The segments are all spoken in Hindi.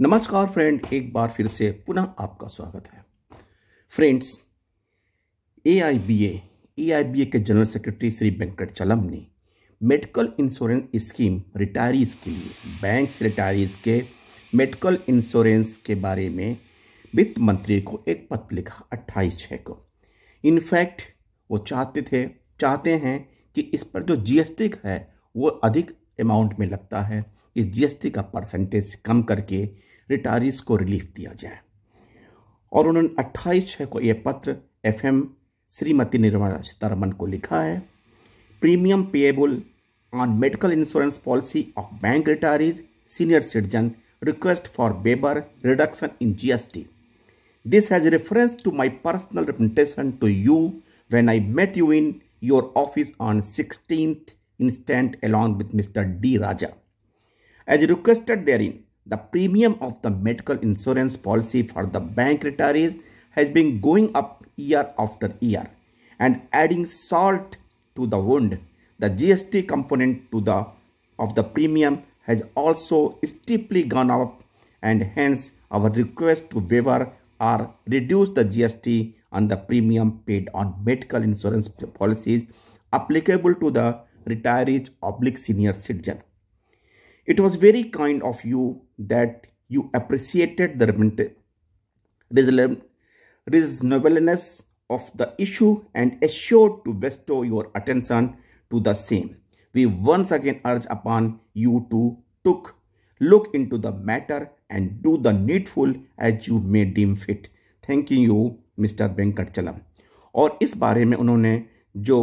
नमस्कार फ्रेंड एक बार फिर से पुनः आपका स्वागत है फ्रेंड्स ए आई के जनरल सेक्रेटरी श्री वेंकट चलम ने मेडिकल इंश्योरेंस स्कीम रिटायरीज के लिए बैंक रिटायरीज के मेडिकल इंश्योरेंस के बारे में वित्त मंत्री को एक पत्र लिखा अट्ठाईस छः को इनफैक्ट वो चाहते थे चाहते हैं कि इस पर जो जीएसटी है वो अधिक अमाउंट में लगता है इस जीएसटी का परसेंटेज कम करके रिटायरीज को रिलीफ दिया जाए और उन्होंने अट्ठाईस छः को यह पत्र एफएम श्रीमती निर्मला सीतारमन को लिखा है premium payable on medical insurance policy of bank retirees senior citizen request for waiver reduction in GST this has reference to my personal representation to you when I met you in your office on sixteen instant along with mister D Raja as requested there in The premium of the medical insurance policy for the bank retirees has been going up year after year and adding salt to the wound. The GST component to the of the premium has also steeply gone up and hence our request to waiver or reduce the GST on the premium paid on medical insurance policies applicable to the retirees oblique senior citizen. It was very kind of you that you appreciated the reasonableness of the issue and assured to bestow your attention to the same. We once again urge upon you to took, look into the matter and do the needful as you may deem fit. Thank you, Mr. Venkat Chalam. और इस बारे में उन्होंने जो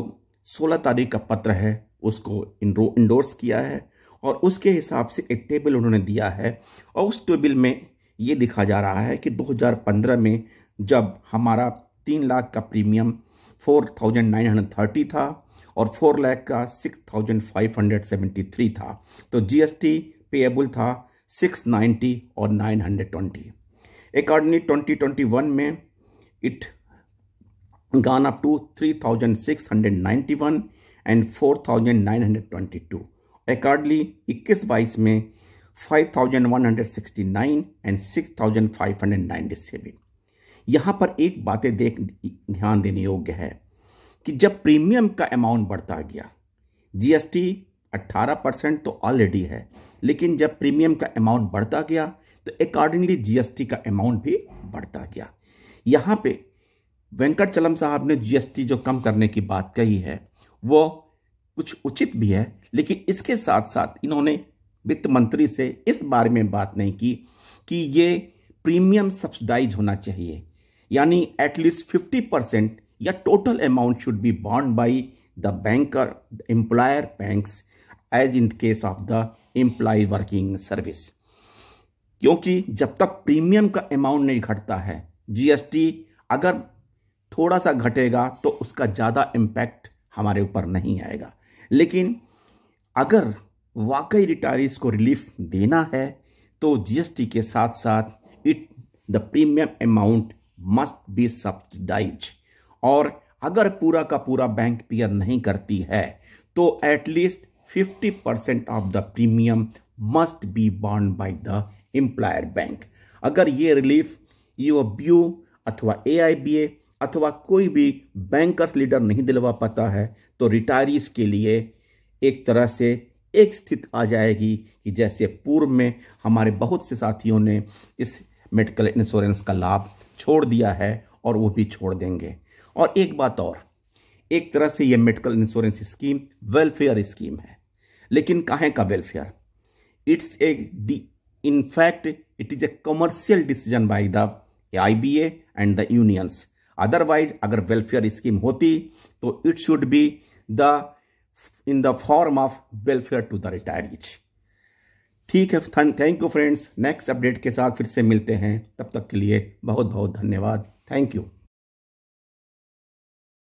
16 तारीख का पत्र है उसको इंडोर्स किया है और उसके हिसाब से एक टेबल उन्होंने दिया है और उस टेबल में ये दिखा जा रहा है कि 2015 में जब हमारा तीन लाख का premium four thousand nine hundred thirty था और फोर लाख का six thousand five hundred seventy three था तो जीएसटी पेएबल था सिक्स नाइन्टी और nine hundred twenty accordingly twenty twenty one में it gonna to three thousand six hundred ninety one and four thousand nine hundred twenty two accordingly 21 बाईस में 5169 एंड 6597 यहाँ पर एक बातें देख ध्यान देने योग्य है कि जब प्रीमियम का अमाउंट बढ़ता गया जीएसटी 18 परसेंट तो ऑलरेडी है लेकिन जब प्रीमियम का अमाउंट बढ़ता गया तो अकॉर्डिंगली जीएसटी का अमाउंट भी बढ़ता गया यहाँ पे वेंकट चलम साहब ने जीएसटी जो कम करने की बात कही है वो कुछ उचित भी है लेकिन इसके साथ साथ इन्होंने वित्त मंत्री से इस बारे में बात नहीं की कि ये प्रीमियम सब्सिडाइज होना चाहिए यानी एटलीस्ट फिफ्टी परसेंट या टोटल अमाउंट शुड बी बॉन्ड by the banker employer bank as in case of the employee working service क्योंकि जब तक प्रीमियम का अमाउंट नहीं घटता है जीएसटी अगर थोड़ा सा घटेगा तो उसका ज़्यादा इम्पैक्ट हमारे ऊपर नहीं आएगा लेकिन अगर वाकई रिटायरीज को रिलीफ देना है तो जीएसटी के साथ साथ it the premium amount must be subsidise और अगर पूरा का पूरा बैंक पेयर नहीं करती है तो at least 50 percent of the premium must be बॉन्ड बाय द एम्प्लायर बैंक अगर ये रिलीफ यू ब्यू अथवा ए अथवा कोई भी बैंकर्स लीडर नहीं दिलवा पाता है तो रिटायरीज के लिए एक तरह से एक स्थिति आ जाएगी कि जैसे पूर्व में हमारे बहुत से साथियों ने इस मेडिकल इंश्योरेंस का लाभ छोड़ दिया है और वो भी छोड़ देंगे और एक बात और एक तरह से ये medical insurance scheme welfare scheme है लेकिन कहें का welfare it's a D in fact it is a commercial decision by the I B and the unions otherwise अगर वेलफेयर स्कीम होती तो it should be the in the form of welfare to the retirees ठीक है thank you friends next update के साथ फिर से मिलते हैं तब तक के लिए बहुत बहुत धन्यवाद थैंक यू